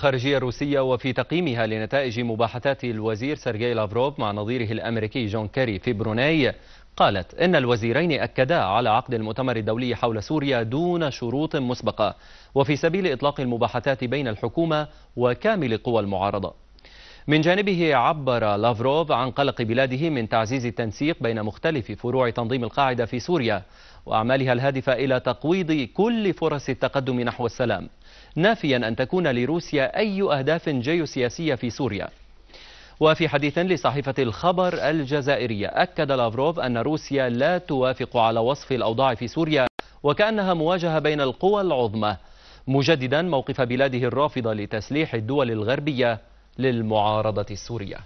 الخارجية الروسية وفي تقييمها لنتائج مباحثات الوزير سيرجي لافروف مع نظيره الأمريكي جون كيري في بروناي قالت إن الوزيرين أكدا على عقد المؤتمر الدولي حول سوريا دون شروط مسبقة وفي سبيل إطلاق المباحثات بين الحكومة وكامل قوى المعارضة من جانبه عبر لافروف عن قلق بلاده من تعزيز التنسيق بين مختلف فروع تنظيم القاعدة في سوريا وأعمالها الهادفة إلى تقويض كل فرص التقدم نحو السلام نافيا أن تكون لروسيا أي أهداف جيوسياسية في سوريا وفي حديث لصحيفة الخبر الجزائرية أكد لافروف أن روسيا لا توافق على وصف الأوضاع في سوريا وكأنها مواجهة بين القوى العظمى مجددا موقف بلاده الرافضة لتسليح الدول الغربية للمعارضة السورية